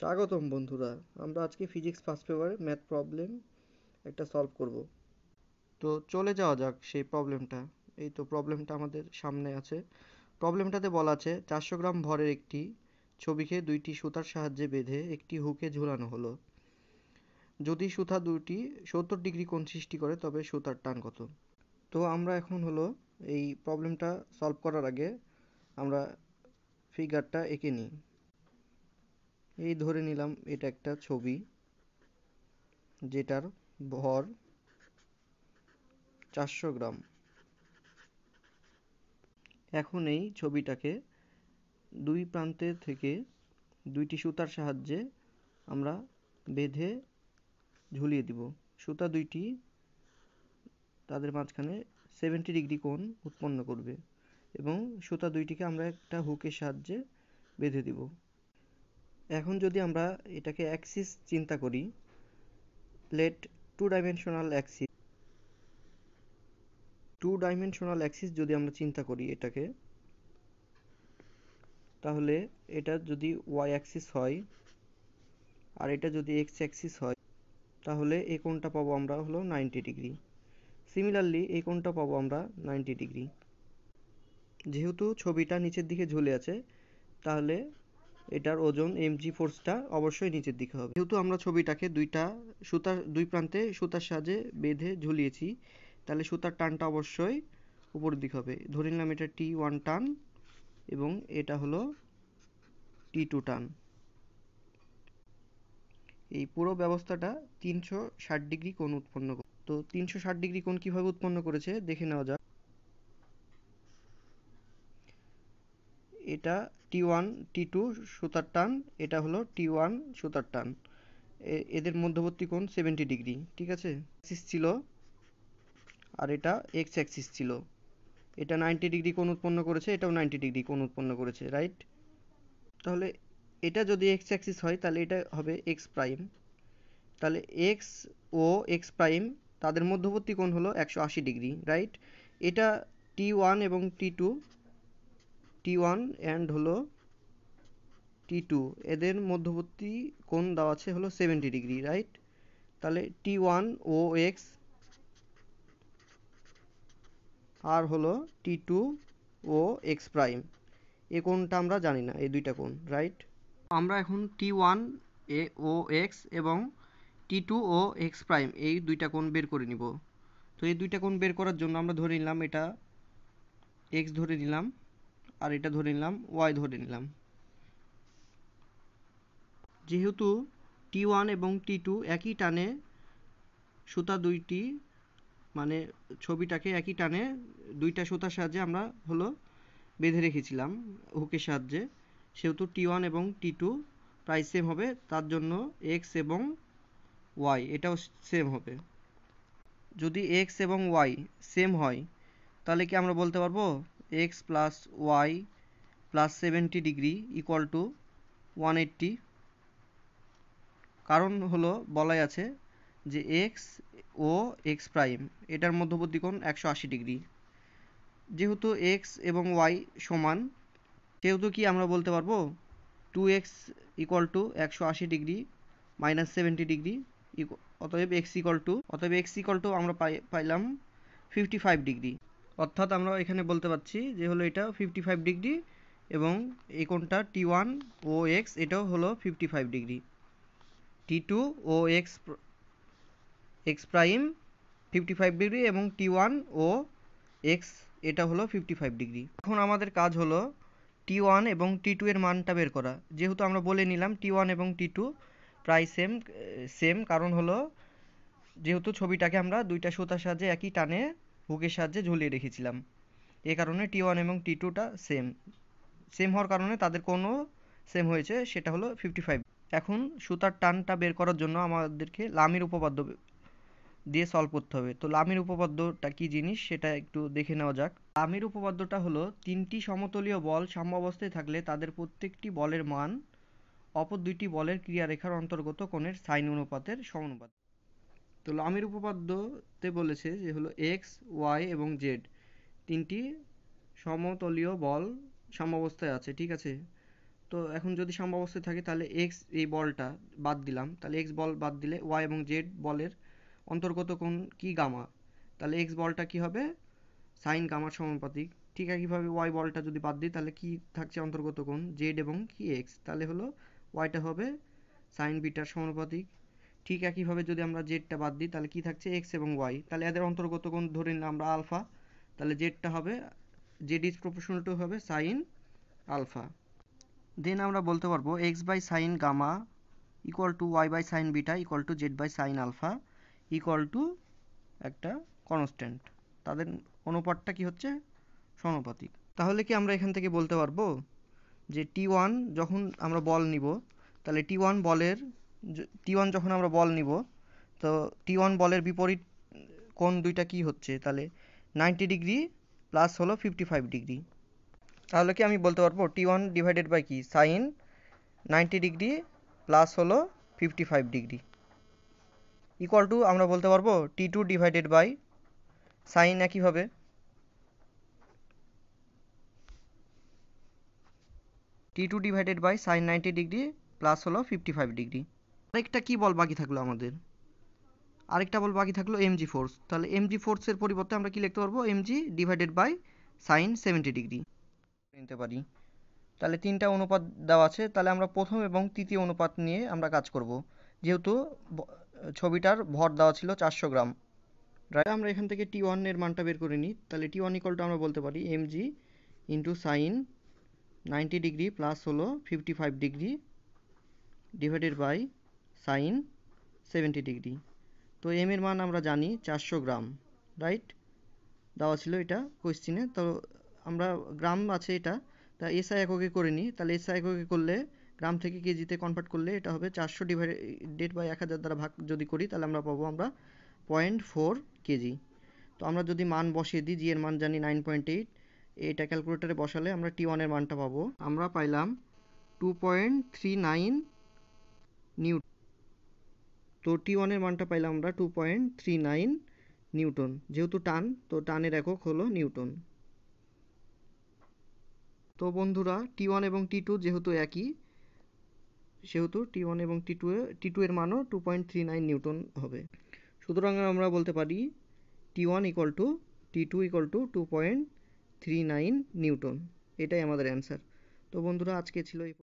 স্বাগতম বন্ধুরা আমরা আজকে ফিজিক্স ফার্স্ট পেপারে ম্যাথ প্রবলেম একটা সলভ করব তো চলে যাওয়া যাক সেই প্রবলেমটা এই তো প্রবলেমটা আমাদের সামনে আছে প্রবলেমটাতে বলা আছে চারশো গ্রাম ভরের একটি ছবিকে দুইটি সুতার সাহায্যে বেঁধে একটি হুকে ঝুলানো হলো যদি সুতা দুটি সত্তর ডিগ্রি কোণ সৃষ্টি করে তবে সুতার টান কত তো আমরা এখন হলো এই প্রবলেমটা সলভ করার আগে আমরা ফিগারটা এঁকে নিই এই ধরে নিলাম এটা একটা ছবি যেটার ভর চারশো গ্রাম এখন এই ছবিটাকে দুই প্রান্তের থেকে দুইটি সুতার সাহায্যে আমরা বেঁধে ঝুলিয়ে দিব সুতা দুইটি তাদের মাঝখানে সেভেন্টি ডিগ্রি কোণ উৎপন্ন করবে এবং সুতা দুইটিকে আমরা একটা হুকের সাহায্যে বেঁধে দিব এখন যদি আমরা এটাকে অ্যাক্সিস চিন্তা করি let two dimensional axis two dimensional axis যদি আমরা চিন্তা করি এটাকে তাহলে এটা যদি ওয়াই অ্যাক্সিস হয় আর এটা যদি এক্স অ্যাক্সিস হয় তাহলে এই কোণটা পাবো আমরা হলো নাইনটি ডিগ্রি সিমিলারলি এই কোণটা পাবো আমরা নাইনটি ডিগ্রি যেহেতু ছবিটা নিচের দিকে ঝুলে আছে তাহলে এটার ওজন এম জি ফোর্সটা অবশ্যই নিচের দিকে হবে যেহেতু আমরা ছবিটাকে দুইটা সুতার দুই প্রান্তে সুতার সাহায্যে বেঁধে ঝুলিয়েছি তাহলে সুতার টানটা অবশ্যই উপরের দিকে হবে ধরে নিলাম এটা টি ওয়ান টান এবং এটা হলো টি টু টান এই পুরো ব্যবস্থাটা তিনশো ষাট ডিগ্রি কোণ উৎপন্ন করে তো তিনশো ষাট ডিগ্রি কোণ কীভাবে উৎপন্ন করেছে দেখে নেওয়া যাক এটা টি ওয়ান টি টু সুতার টান এটা হলো টি ওয়ান সুতার টান এদের মধ্যবর্তী কোণ সেভেন্টি ডিগ্রি ঠিক আছে অ্যাক্সিস ছিল আর এটা এক্স অ্যাক্সিস ছিল এটা নাইনটি ডিগ্রি কোণ উৎপন্ন করেছে এটাও নাইনটি ডিগ্রি কোণ উৎপন্ন করেছে রাইট তাহলে এটা যদি এক্স অ্যাক্সিস হয় তাহলে এটা হবে এক্স প্রাইম তাহলে এক্স ও এক্স প্রাইম তাদের মধ্যবর্তী কোণ হলো একশো আশি ডিগ্রি রাইট এটা টি ওয়ান এবং T two T one and হলো টি টু এদের মধ্যবর্তী কোণ দেওয়া আছে হলো সেভেন্টি ডিগ্রি রাইট তাহলে টি ওয়ান ও এক্স আর হলো T two O X prime এ কোণটা আমরা জানি না এই দুইটা কোণ রাইট আমরা এখন টি ওয়ান এ ও এক্স এবং T two O X prime এই দুইটা কোণ বের করে নিব তো এই দুইটা কোণ বের করার জন্য আমরা ধরে নিলাম এটা এক্স ধরে নিলাম আর এটা ধরে নিলাম ওয়াই ধরে নিলাম যেহেতু টি এবং টি একই টানে সুতা দুইটি মানে ছবিটাকে একই টানে দুইটা সুতার সাহায্যে আমরা হলো বেঁধে রেখেছিলাম হুকের সাহায্যে সেহেতু টি এবং টি টু প্রায় সেম হবে তার জন্য এক্স এবং ওয়াই এটাও সেম হবে যদি এক্স এবং ওয়াই সেম হয় তাহলে কি আমরা বলতে পারবো X plus Y plus seventy degree equal to one eighty কারণ হলো বলাই আছে যে এক্স ও এক্স প্রাইম এটার মধ্যবর্তী কোণ একশো আশি ডিগ্রি যেহেতু এক্স এবং ওয়াই সমান সেহেতু কি আমরা বলতে পারবো টু এক্স ইকুয়াল টু একশো আশি ডিগ্রি মাইনাস সেভেন্টি ডিগ্রি অতএব এক্স ইকুয়াল টু অতএব এক্স ইকুয়াল টু আমরা পাইলাম ফিফটি ফাইভ ডিগ্রি অর্থাৎ আমরা এখানে বলতে পারছি যে হলো এটা ফিফটি ফাইভ ডিগ্রি এবং এই কোণটা টি ওয়ান ও এক্স এটাও হলো fifty five degree T two O X X prime fifty five degree এবং টি ওয়ান ও এক্স এটা হলো ফিফটি ফাইভ ডিগ্রি এখন আমাদের কাজ হলো টি ওয়ান এবং টি টু এর মানটা বের করা যেহেতু আমরা বলে নিলাম টি ওয়ান এবং টি টু প্রায় সেম সেম কারণ হলো যেহেতু ছবিটাকে আমরা দুইটা সুতার সাহায্যে একই টানে হুকের সাহায্যে ঝুলিয়ে রেখেছিলাম এ কারণে টি ওয়ান এবং টি টুটা সেম সেম হওয়ার কারণে তাদের কোনো সেম হয়েছে সেটা হলো ফিফটি ফাইভ এখন সুতার টানটা বের করার জন্য আমাদেরকে লামির উপপাদ্য দিয়ে সলভ করতে হবে তো লামির উপপাদ্যটা কী জিনিস সেটা একটু দেখে নেওয়া যাক লামির উপপাদ্যটা হলো তিনটি সমতলীয় বল অবস্থায় থাকলে তাদের প্রত্যেকটি বলের মান অপর দুইটি বলের ক্রিয়ারেখার অন্তর্গত কোণের সাইন অনুপাতের সমানুপাত তো লামের উপপাদ্যতে বলেছে যে হলো এক্স ওয়াই এবং জেড তিনটি সমতলীয় বল সাম্যাবস্থায় আছে ঠিক আছে তো এখন যদি সাম্যাবস্থায় থাকে তাহলে এক্স এই বলটা বাদ দিলাম তাহলে এক্স বল বাদ দিলে ওয়াই এবং জেড বলের অন্তর্গত কোন কি গামা তাহলে এক্স বলটা কি হবে সাইন গামার সমানুপাতিক ঠিক একইভাবে ওয়াই বলটা যদি বাদ দিই তাহলে কি থাকছে অন্তর্গত কোন জেড এবং কি এক্স তাহলে হলো ওয়াইটা হবে সাইন বিটার সমানুপাতিক ঠিক একইভাবে যদি আমরা জেডটা বাদ দিই তাহলে কি থাকছে এক্স এবং ওয়াই তাহলে এদের অন্তর্গত কোন ধরে নিলাম আমরা আলফা তাহলে জেডটা হবে জেড ইজ প্রফেশনাল টু হবে সাইন আলফা দেন আমরা বলতে পারবো X by sine gamma equal to Y by sine beta equal to Z by sine alpha equal to একটা কনস্ট্যান্ট তাদের অনুপাতটা কি হচ্ছে সমানুপাতিক তাহলে কি আমরা এখান থেকে বলতে পারবো যে টি ওয়ান যখন আমরা বল নিব তাহলে টি ওয়ান বলের টি ওয়ান যখন আমরা বল নিব তো টি ওয়ান বলের বিপরীত কোন দুইটা কি হচ্ছে তাহলে নাইনটি ডিগ্রি প্লাস হলো ফিফটি ফাইভ ডিগ্রি তাহলে কি আমি বলতে পারবো টি ওয়ান ডিভাইডেড বাই কি সাইন নাইনটি ডিগ্রি প্লাস হলো fifty five degree equal to আমরা বলতে পারবো T two divided by sine একইভাবে T two divided by sine ninety degree plus হলো ফিফটি ফাইভ ডিগ্রি আরেকটা কি বল বাকি থাকলো আমাদের আরেকটা বল বাকি থাকলো এমজি ফোর্স তাহলে এমজি ফোর্সের পরিবর্তে আমরা কি লিখতে পারবো MG divided by sine seventy degree নিতে পারি তাহলে তিনটা অনুপাত দেওয়া আছে তাহলে আমরা প্রথম এবং তৃতীয় অনুপাত নিয়ে আমরা কাজ করব যেহেতু ছবিটার ভর দেওয়া ছিল চারশো গ্রাম রাইট আমরা এখান থেকে টি ওয়ানের মানটা বের করে নিই তাহলে টি ওয়ান ইকলটা আমরা বলতে পারি MG into sine ninety degree plus হলো fifty five degree divided by sine seventy degree তো এম এর মান আমরা জানি চারশো গ্রাম রাইট দেওয়া ছিল এটা কোয়েশ্চিনে তো আমরা গ্রাম আছে এটা তা এসআই এককে করে নিই তাহলে এসআই এককে করলে গ্রাম থেকে কেজিতে কনভার্ট করলে এটা হবে চারশো ডিভাইডেড বাই এক হাজার দ্বারা ভাগ যদি করি তাহলে আমরা পাবো আমরা পয়েন্ট ফোর কেজি তো আমরা যদি মান বসিয়ে দিই জি এর মান জানি নাইন পয়েন্ট এইট এটা ক্যালকুলেটারে বসালে আমরা টি ওয়ানের মানটা পাবো আমরা পাইলাম two point three nine new তো টি ওয়ানের মানটা পাইলাম আমরা two point three nine newton যেহেতু টান তো টানের একক হলো নিউটন তো বন্ধুরা টি ওয়ান এবং টি টু যেহেতু একই সেহেতু টি ওয়ান এবং টি টু টি টু এর মানও two point three nine newton হবে সুতরাং আমরা বলতে পারি T one equal to T two equal to two point three nine newton এটাই আমাদের অ্যান্সার তো বন্ধুরা আজকে ছিল এই